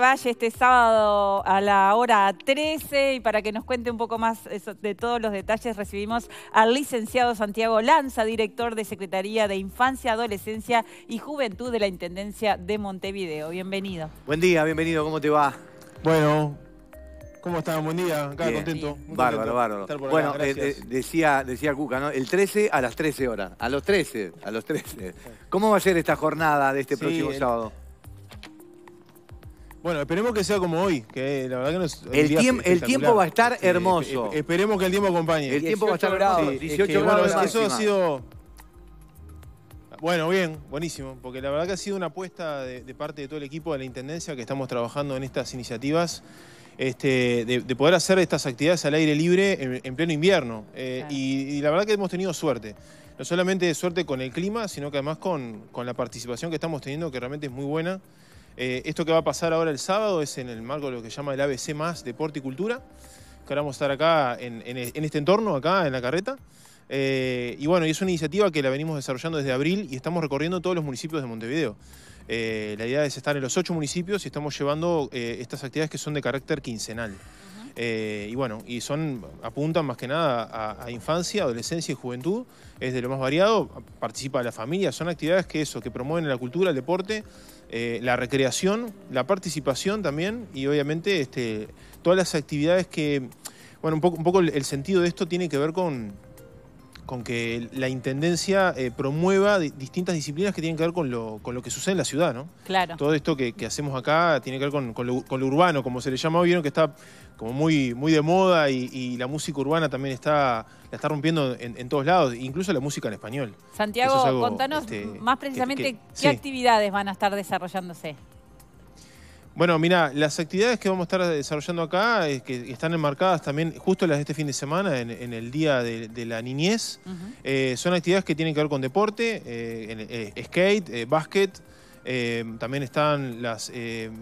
vaya este sábado a la hora 13 y para que nos cuente un poco más de todos los detalles recibimos al licenciado Santiago Lanza, director de Secretaría de Infancia, Adolescencia y Juventud de la Intendencia de Montevideo. Bienvenido. Buen día, bienvenido, ¿cómo te va? Bueno, ¿Cómo estás? Buen día, acá contento. bárbaro, bárbaro. bueno, eh, eh, decía, decía Cuca, ¿no? El 13 a las 13 horas. A los 13, a los 13. ¿Cómo va a ser esta jornada de este próximo sábado? Bueno, esperemos que sea como hoy, que la verdad que nos... El, tiempo va a estar hermoso. esperemos que el tiempo acompañe. El tiempo va a estar hermoso. 18 eso ha sido... Bueno, bien, buenísimo, porque la verdad que ha sido una apuesta de, parte de todo el equipo de la Intendencia que estamos trabajando en estas iniciativas. Este, de, poder hacer estas actividades al aire libre en, pleno invierno. Eh, y, la verdad que hemos tenido suerte no solamente suerte con el clima, sino que además con, la participación que estamos teniendo, que realmente es muy buena. Eh, esto que va a pasar ahora el sábado es en el marco de lo que se llama el ABC más Deporte y Cultura. Que ahora vamos a estar acá en, este entorno, acá en la carreta. Eh, y bueno, y es una iniciativa que la venimos desarrollando desde abril y estamos recorriendo todos los municipios de Montevideo. Eh, la idea es estar en los ocho municipios y estamos llevando estas actividades que son de carácter quincenal. y bueno, y son, apuntan más que nada a, a, infancia, adolescencia y juventud, es de lo más variado, participa la familia, son actividades que eso, que promueven la cultura, el deporte eh, la recreación, la participación también y obviamente este, todas las actividades que, bueno, un poco, un poco el sentido de esto tiene que ver con, con que la Intendencia eh, promueva distintas disciplinas que tienen que ver con lo, con lo que sucede en la ciudad, ¿no? Claro. Todo esto que, hacemos acá tiene que ver con, lo, urbano, como se le llama, vieron que está como muy, muy de moda y, la música urbana también está la está rompiendo en, todos lados, incluso la música en español. Santiago, contanos este, más precisamente qué actividades van a estar desarrollándose. Bueno, mira, las actividades que vamos a estar desarrollando acá, eh, que están enmarcadas también justo las de este fin de semana, en, el Día de, la Niñez, eh, son actividades que tienen que ver con deporte, eh, skate, básquet, también están las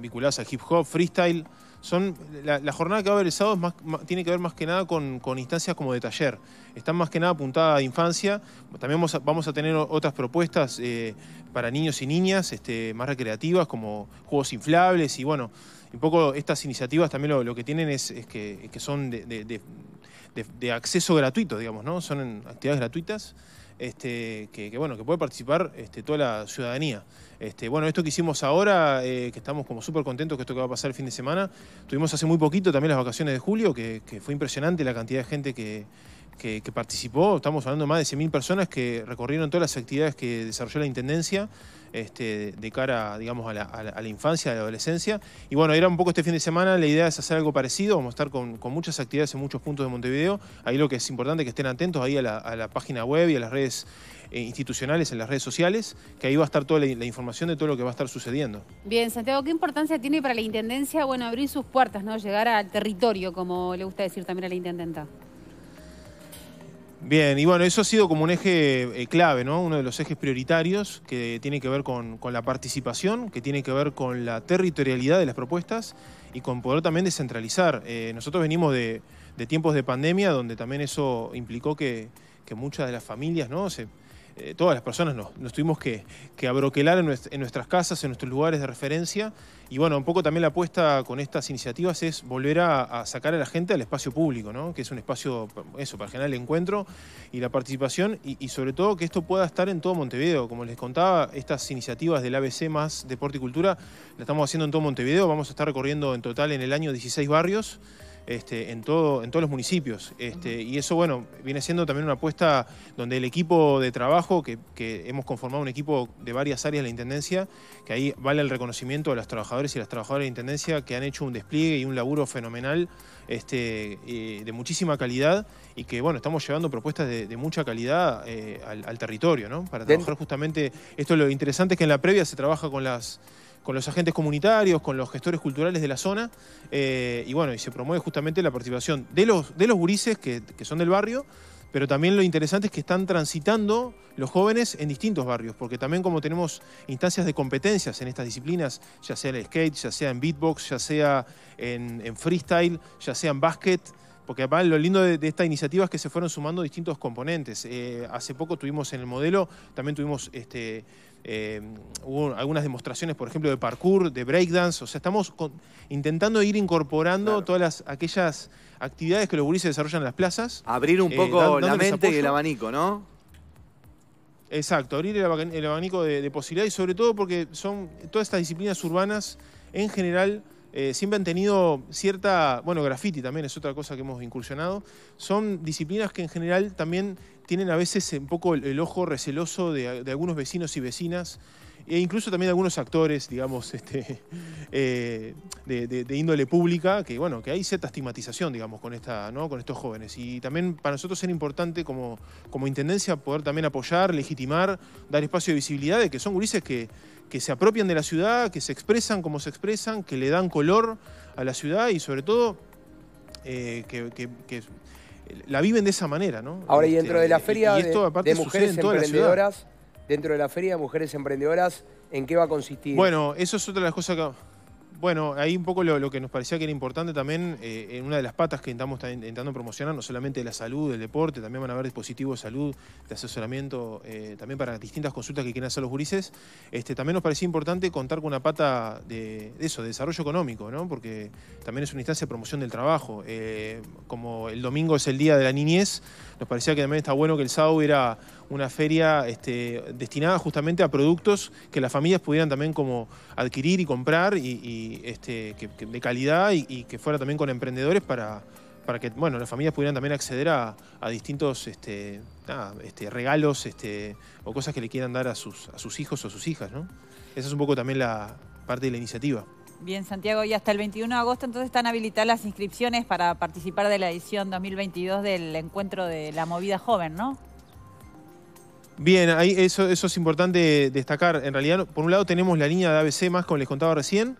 vinculadas al hip hop, freestyle son la, jornada que va a haber el sábado tiene que ver más que nada con, instancias como de taller. Están más que nada apuntada a infancia. También vamos a, tener otras propuestas eh, para niños y niñas este, más recreativas, como juegos inflables y bueno, un poco estas iniciativas también lo, que tienen es, que, son de, de acceso gratuito, digamos, ¿no? Son actividades gratuitas. Este, que, bueno, que puede participar este, toda la ciudadanía. Este, bueno, esto que hicimos ahora, eh, que estamos como súper contentos que esto que va a pasar el fin de semana, tuvimos hace muy poquito también las vacaciones de julio, que fue impresionante la cantidad de gente que, que, participó, estamos hablando de más de 100.000 personas que recorrieron todas las actividades que desarrolló la Intendencia este, de cara, digamos, a la, infancia, a la adolescencia. Y bueno, era un poco este fin de semana, la idea es hacer algo parecido, vamos a estar con, muchas actividades en muchos puntos de Montevideo. Ahí lo que es importante es que estén atentos ahí a la, página web y a las redes eh, institucionales, en las redes sociales, que ahí va a estar toda la, información de todo lo que va a estar sucediendo. Bien, Santiago, ¿qué importancia tiene para la Intendencia, bueno, abrir sus puertas, ¿no? Llegar al territorio, como le gusta decir también a la Intendenta. Bien, y bueno, eso ha sido como un eje eh, clave, ¿no? Uno de los ejes prioritarios que tiene que ver con, la participación, que tiene que ver con la territorialidad de las propuestas y con poder también descentralizar. Eh, nosotros venimos de, tiempos de pandemia donde también eso implicó que, que muchas de las familias, ¿no? Se, eh, todas las personas nos, tuvimos que, abroquelar en, nuestras casas, en nuestros lugares de referencia. Y bueno, un poco también la apuesta con estas iniciativas es volver a, sacar a la gente al espacio público, que es un espacio eso, para generar el encuentro y la participación y, y, sobre todo que esto pueda estar en todo Montevideo. Como les contaba, estas iniciativas del ABC más Deporte y Cultura las estamos haciendo en todo Montevideo. Vamos a estar recorriendo en total en el año 16 barrios. Este, en, todo, en todos los municipios. Este, y eso, bueno, viene siendo también una apuesta donde el equipo de trabajo, que, hemos conformado un equipo de varias áreas de la Intendencia, que ahí vale el reconocimiento a los trabajadores y las trabajadoras de la Intendencia que han hecho un despliegue y un laburo fenomenal este, de muchísima calidad y que, bueno, estamos llevando propuestas de, mucha calidad eh, al, al, territorio, ¿no? Para trabajar justamente, esto lo interesante es que en la previa se trabaja con las con los agentes comunitarios, con los gestores culturales de la zona, eh, y bueno, y se promueve justamente la participación de los, de los gurises que, son del barrio, pero también lo interesante es que están transitando los jóvenes en distintos barrios, porque también como tenemos instancias de competencias en estas disciplinas, ya sea en el skate, ya sea en beatbox, ya sea en, en freestyle, ya sea en básquet, porque además lo lindo de, esta iniciativa es que se fueron sumando distintos componentes. Eh, hace poco tuvimos en el modelo, también tuvimos este, eh, algunas demostraciones, por ejemplo, de parkour, de breakdance. O sea, estamos intentando ir incorporando todas aquellas actividades que los gurises desarrollan en las plazas. Abrir un eh, poco la mente y el abanico, ¿no? Exacto, abrir el, abanico de, de posibilidades y sobre todo porque son todas estas disciplinas urbanas en general eh, siempre han tenido cierta, bueno, graffiti también es otra cosa que hemos incursionado, son disciplinas que en general también tienen a veces un poco el, ojo receloso de, algunos vecinos y vecinas, e incluso también algunos actores, digamos, este, eh, de, índole pública, que bueno, que hay cierta estigmatización, digamos, con, esta, ¿no? con estos jóvenes. Y también para nosotros es importante como, como Intendencia poder también apoyar, legitimar, dar espacio de visibilidad de que son gurises que, que se apropian de la ciudad, que se expresan como se expresan, que le dan color a la ciudad y sobre todo eh, que, la viven de esa manera, ¿no? Ahora, y este, dentro de la feria de, mujeres emprendedoras, dentro de la feria de mujeres emprendedoras, ¿en qué va a consistir? Bueno, eso es otra de las cosas que bueno, ahí un poco lo, que nos parecía que era importante también, eh, en una de las patas que estamos intentando promocionar, no solamente la salud, el deporte, también van a haber dispositivos de salud, de asesoramiento, eh, también para distintas consultas que quieran hacer los gurises, este, también nos parecía importante contar con una pata de, eso, de desarrollo económico, ¿no? porque también es una instancia de promoción del trabajo. Eh, como el domingo es el día de la niñez, nos parecía que también está bueno que el sábado era una feria este, destinada justamente a productos que las familias pudieran también como adquirir y comprar y, este, de calidad y, que fuera también con emprendedores para, para que bueno, las familias pudieran también acceder a, distintos este, este regalos o cosas que le quieran dar a sus, a sus hijos o sus hijas. ¿no? Esa es un poco también la parte de la iniciativa. Bien, Santiago, y hasta el 21 de agosto entonces están habilitadas las inscripciones para participar de la edición 2022 del encuentro de la movida joven, ¿no? Bien, ahí eso, es importante destacar. En realidad, por un lado tenemos la línea de ABC más, como les contaba recién,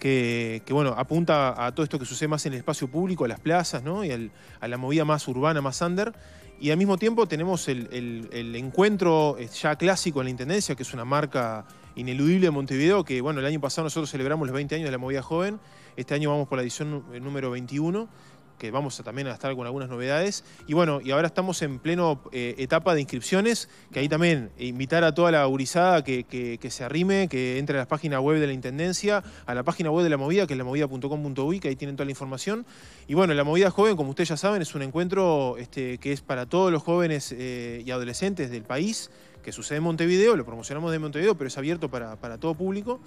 que, bueno, apunta a todo esto que sucede más en el espacio público, a las plazas, ¿no? Y a la movida más urbana, más under. Y al mismo tiempo tenemos el, el, encuentro eh, ya clásico en la Intendencia, que es una marca ineludible de Montevideo, que bueno, el año pasado nosotros celebramos los 20 años de la movida joven, este año vamos por la edición eh, número 21 que vamos a también a estar con algunas novedades. Y bueno, y ahora estamos en pleno eh, etapa de inscripciones, que ahí también invitar a toda la gurizada que, que, se arrime, que entre a la página web de la Intendencia, a la página web de la Movida, que es la lamovida.com.uy, que ahí tienen toda la información. Y bueno, la Movida Joven, como ustedes ya saben, es un encuentro este, que es para todos los jóvenes eh, y adolescentes del país, que sucede en Montevideo, lo promocionamos de Montevideo, pero es abierto para, todo público.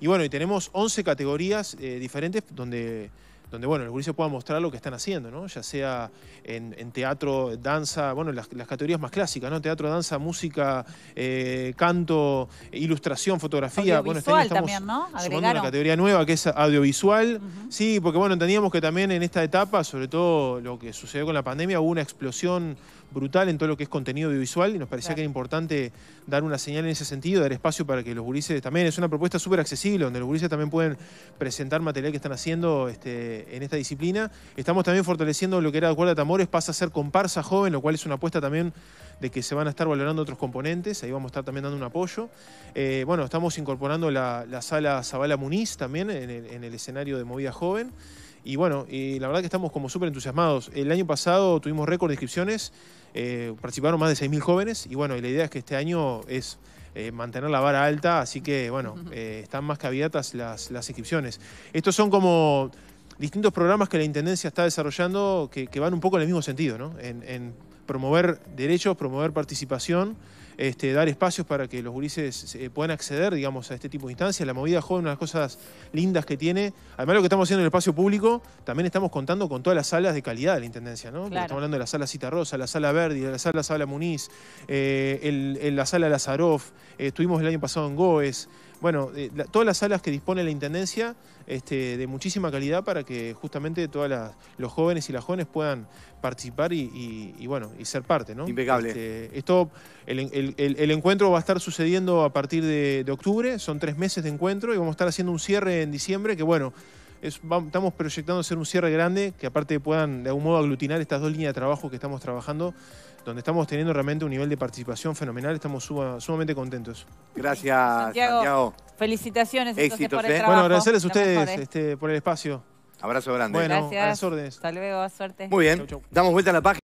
Y bueno, y tenemos 11 categorías eh, diferentes donde donde bueno, los se pueda mostrar lo que están haciendo, ¿no? ya sea en, teatro, danza, bueno, las, las, categorías más clásicas, ¿no? teatro, danza, música, eh, canto, ilustración, fotografía. Bueno, también, ¿no? una categoría nueva que es audiovisual. Sí, porque bueno, entendíamos que también en esta etapa, sobre todo lo que sucedió con la pandemia, hubo una explosión brutal en todo lo que es contenido audiovisual y nos parecía que era importante dar una señal en ese sentido, dar espacio para que los gurises también, es una propuesta súper accesible, donde los gurises también pueden presentar material que están haciendo este, en esta disciplina. Estamos también fortaleciendo lo que era Cuerda Tamores, pasa a ser comparsa joven, lo cual es una apuesta también de que se van a estar valorando otros componentes, ahí vamos a estar también dando un apoyo. Eh, bueno, estamos incorporando la, sala Zabala Muniz también en el escenario de Movida Joven. Y bueno, y la verdad que estamos como súper entusiasmados. El año pasado tuvimos récord de inscripciones, eh, participaron más de 6.000 jóvenes y bueno, la idea es que este año es eh, mantener la vara alta, así que bueno, eh, están más que abiertas las, inscripciones. Estos son como distintos programas que la Intendencia está desarrollando que, van un poco en el mismo sentido, ¿no? en promover derechos, promover participación. Este, dar espacios para que los gurises eh, puedan acceder, digamos, a este tipo de instancias. La movida joven, una de las cosas lindas que tiene. Además, lo que estamos haciendo en el espacio público, también estamos contando con todas las salas de calidad de la Intendencia, ¿no? Estamos hablando de la sala Cita Rosa, la sala Verdi, la sala Sala Muniz, eh, la sala Lazaroff, eh, estuvimos el año pasado en Goes bueno, eh, todas las salas que dispone la Intendencia este, de muchísima calidad para que justamente todos los jóvenes y las jóvenes puedan participar y, bueno, y ser parte, ¿no? Impecable. Este, esto, el, encuentro va a estar sucediendo a partir de, de octubre, son tres meses de encuentro y vamos a estar haciendo un cierre en diciembre que, bueno, estamos proyectando hacer un cierre grande que aparte puedan de algún modo aglutinar estas dos líneas de trabajo que estamos trabajando, donde estamos teniendo realmente un nivel de participación fenomenal, estamos sumamente contentos. Gracias, Santiago. Felicitaciones éxito por el ¿eh? Bueno, agradecerles a ustedes ¿eh? este, por el espacio. Abrazo grande. Gracias. Hasta luego, suerte. Muy bien, damos vuelta a la página.